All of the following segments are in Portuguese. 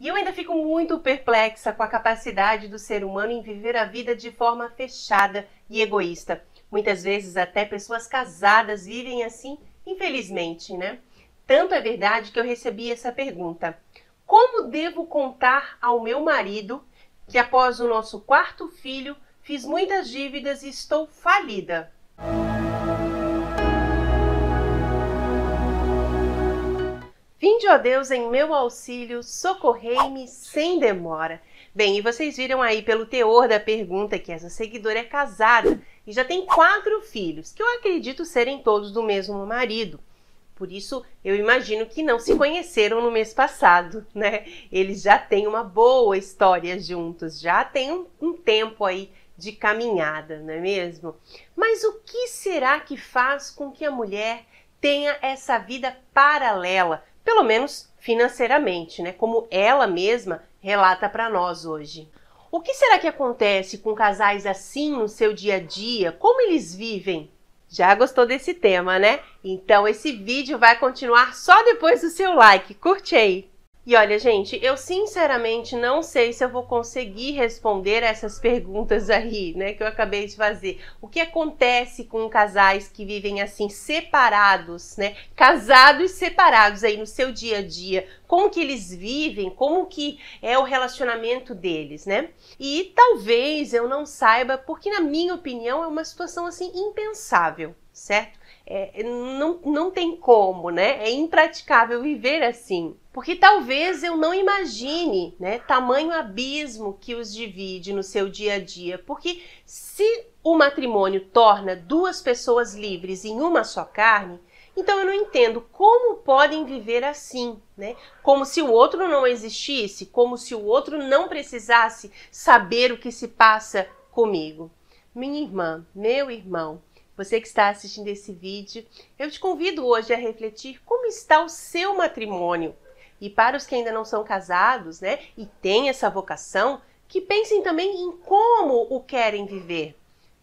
E eu ainda fico muito perplexa com a capacidade do ser humano em viver a vida de forma fechada e egoísta. Muitas vezes até pessoas casadas vivem assim, infelizmente, né? Tanto é verdade que eu recebi essa pergunta: Como devo contar ao meu marido que após o nosso quarto filho fiz muitas dívidas e estou falida? Vinde, ó Deus, em meu auxílio, socorrei-me sem demora. Bem, e vocês viram aí pelo teor da pergunta que essa seguidora é casada e já tem quatro filhos, que eu acredito serem todos do mesmo marido. Por isso, eu imagino que não se conheceram no mês passado, né? Eles já têm uma boa história juntos, já tem um, um tempo aí de caminhada, não é mesmo? Mas o que será que faz com que a mulher tenha essa vida paralela, pelo menos financeiramente, né? Como ela mesma relata para nós hoje. O que será que acontece com casais assim no seu dia a dia? Como eles vivem? Já gostou desse tema, né? Então esse vídeo vai continuar só depois do seu like. Curte aí! E olha, gente, eu sinceramente não sei se eu vou conseguir responder essas perguntas aí, né, que eu acabei de fazer. O que acontece com casais que vivem assim separados, né? Casados separados aí no seu dia a dia. Como que eles vivem? Como que é o relacionamento deles, né? E talvez eu não saiba, porque na minha opinião é uma situação assim impensável, certo? É, não, não tem como, né? É impraticável viver assim. Porque talvez eu não imagine, né, tamanho abismo que os divide no seu dia a dia. Porque se o matrimônio torna duas pessoas livres em uma só carne, então eu não entendo como podem viver assim, né? Como se o outro não existisse, como se o outro não precisasse saber o que se passa comigo. Minha irmã, meu irmão, você que está assistindo esse vídeo, eu te convido hoje a refletir como está o seu matrimônio e para os que ainda não são casados, né, e têm essa vocação, que pensem também em como o querem viver.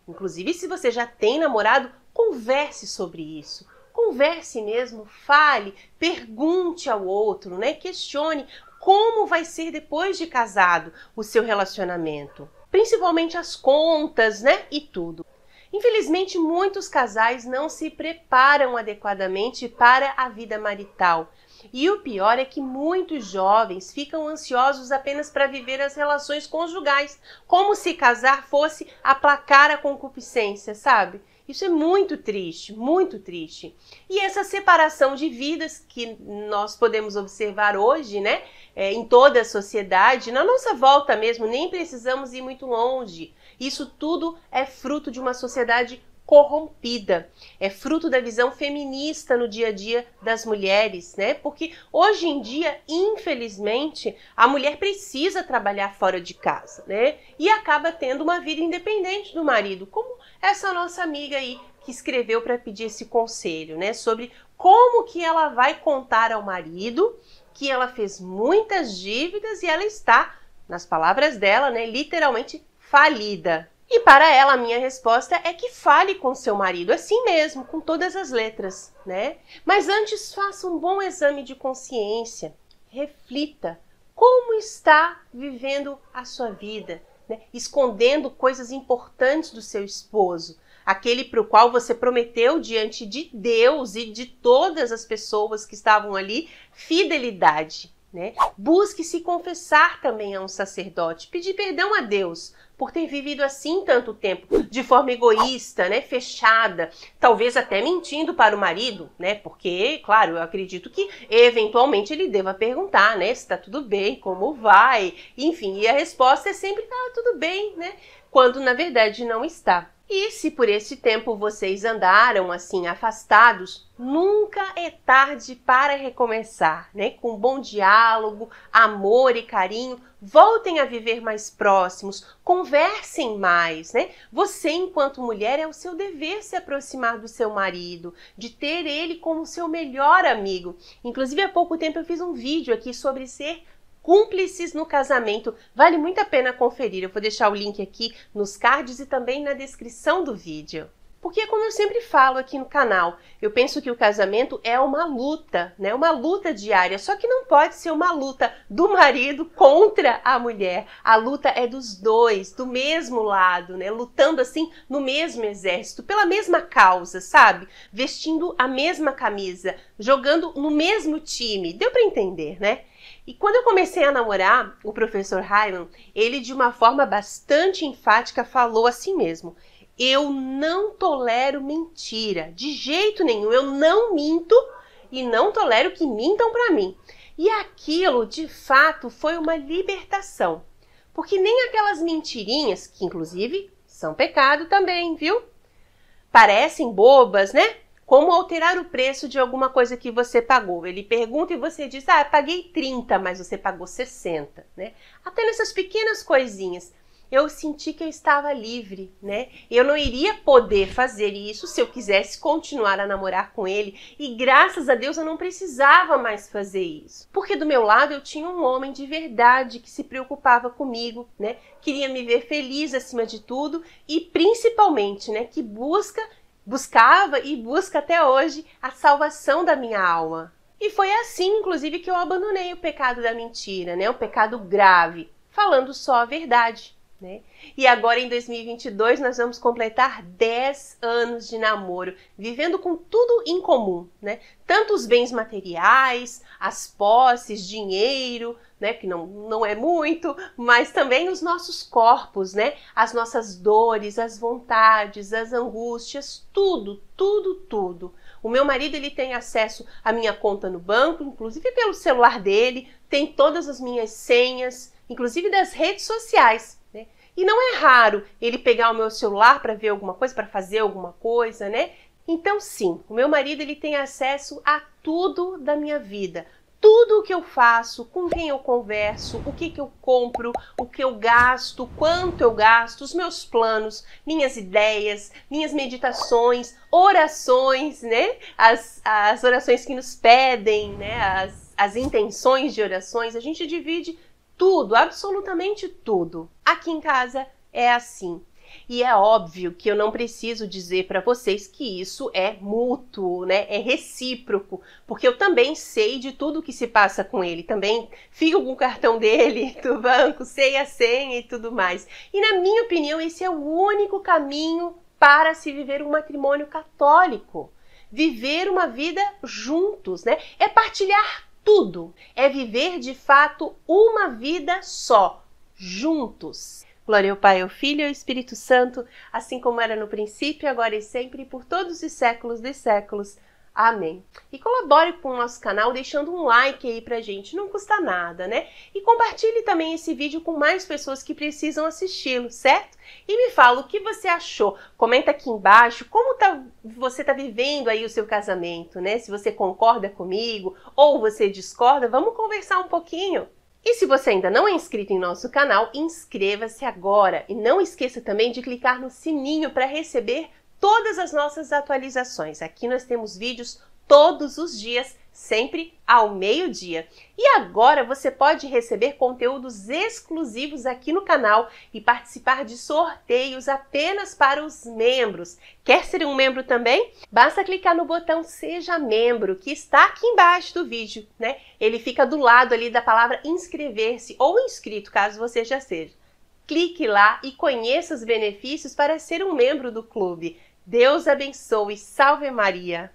Inclusive, se você já tem namorado, converse sobre isso. Converse mesmo, fale, pergunte ao outro, né? Questione como vai ser depois de casado o seu relacionamento, principalmente as contas, né? E tudo. Infelizmente, muitos casais não se preparam adequadamente para a vida marital, e o pior é que muitos jovens ficam ansiosos apenas para viver as relações conjugais, como se casar fosse aplacar a concupiscência, sabe? Isso é muito triste, muito triste. E essa separação de vidas que nós podemos observar hoje, né, é, em toda a sociedade, na nossa volta mesmo, nem precisamos ir muito longe. Isso tudo é fruto de uma sociedade corrompida. É fruto da visão feminista no dia a dia das mulheres, né? Porque hoje em dia, infelizmente, a mulher precisa trabalhar fora de casa, né? E acaba tendo uma vida independente do marido, como essa nossa amiga aí que escreveu para pedir esse conselho, né? Sobre como que ela vai contar ao marido que ela fez muitas dívidas e ela está, nas palavras dela, né, literalmente falida, e para ela, a minha resposta é que fale com seu marido, assim mesmo, com todas as letras, né? Mas antes faça um bom exame de consciência, reflita como está vivendo a sua vida, né? escondendo coisas importantes do seu esposo, aquele para o qual você prometeu diante de Deus e de todas as pessoas que estavam ali fidelidade. Né? Busque se confessar também a um sacerdote, pedir perdão a Deus por ter vivido assim tanto tempo, de forma egoísta, né, fechada, talvez até mentindo para o marido, né? Porque, claro, eu acredito que eventualmente ele deva perguntar, né, se está tudo bem, como vai? Enfim, e a resposta é sempre está ah, tudo bem, né? Quando na verdade não está. E se por esse tempo vocês andaram assim afastados, nunca é tarde para recomeçar, né? Com bom diálogo, amor e carinho, voltem a viver mais próximos, conversem mais, né? Você, enquanto mulher, é o seu dever se aproximar do seu marido, de ter ele como seu melhor amigo. Inclusive, há pouco tempo eu fiz um vídeo aqui sobre ser cúmplices no casamento. Vale muito a pena conferir. Eu vou deixar o link aqui nos cards e também na descrição do vídeo. Porque, como eu sempre falo aqui no canal, eu penso que o casamento é uma luta, né? Uma luta diária. Só que não pode ser uma luta do marido contra a mulher. A luta é dos dois, do mesmo lado, né? Lutando assim no mesmo exército, pela mesma causa, sabe? Vestindo a mesma camisa, jogando no mesmo time. Deu para entender, né? E quando eu comecei a namorar o professor Hyman, ele de uma forma bastante enfática falou assim mesmo: eu não tolero mentira, de jeito nenhum. Eu não minto e não tolero que mintam para mim. E aquilo, de fato, foi uma libertação. Porque nem aquelas mentirinhas, que inclusive são pecado também, viu? Parecem bobas, né? Como alterar o preço de alguma coisa que você pagou. Ele pergunta e você diz: "Ah, paguei 30, mas você pagou 60", né? Até nessas pequenas coisinhas eu senti que eu estava livre, né? Eu não iria poder fazer isso se eu quisesse continuar a namorar com ele, e graças a Deus eu não precisava mais fazer isso. Porque do meu lado eu tinha um homem de verdade que se preocupava comigo, né? Queria me ver feliz acima de tudo e principalmente, né, que busca buscava e busca até hoje a salvação da minha alma. E foi assim, inclusive, que eu abandonei o pecado da mentira, né? O pecado grave, falando só a verdade né? E agora em 2022 nós vamos completar 10 anos de namoro, vivendo com tudo em comum, né? Tanto os bens materiais, as posses, dinheiro, né, que não, não é muito, mas também os nossos corpos, né? As nossas dores, as vontades, as angústias, tudo, tudo, tudo. O meu marido ele tem acesso à minha conta no banco, inclusive pelo celular dele, tem todas as minhas senhas, inclusive das redes sociais. E não é raro ele pegar o meu celular para ver alguma coisa, para fazer alguma coisa, né? Então sim, o meu marido ele tem acesso a tudo da minha vida, tudo o que eu faço, com quem eu converso, o que, que eu compro, o que eu gasto, quanto eu gasto, os meus planos, minhas ideias, minhas meditações, orações, né? As, as orações que nos pedem, né? As, as intenções de orações, a gente divide tudo, absolutamente tudo. Aqui em casa é assim. E é óbvio que eu não preciso dizer para vocês que isso é mútuo, né? É recíproco, porque eu também sei de tudo o que se passa com ele, também fico com o cartão dele do banco, sei a senha e tudo mais. E na minha opinião, esse é o único caminho para se viver um matrimônio católico. Viver uma vida juntos, né? É partilhar tudo. É viver de fato uma vida só, juntos. Glória ao Pai, ao Filho e ao Espírito Santo, assim como era no princípio, agora e sempre, por todos os séculos dos séculos. Amém. E colabore com o nosso canal deixando um like aí pra gente, não custa nada, né? E compartilhe também esse vídeo com mais pessoas que precisam assisti-lo, certo? E me fala o que você achou. Comenta aqui embaixo como tá você está vivendo aí o seu casamento, né? Se você concorda comigo ou você discorda, vamos conversar um pouquinho. E se você ainda não é inscrito em nosso canal, inscreva-se agora e não esqueça também de clicar no sininho para receber todas as nossas atualizações. Aqui nós temos vídeos todos os dias sempre ao meio-dia. E agora você pode receber conteúdos exclusivos aqui no canal e participar de sorteios apenas para os membros. Quer ser um membro também? Basta clicar no botão Seja Membro, que está aqui embaixo do vídeo, né? Ele fica do lado ali da palavra inscrever-se ou inscrito, caso você já seja. Clique lá e conheça os benefícios para ser um membro do clube. Deus abençoe, salve Maria!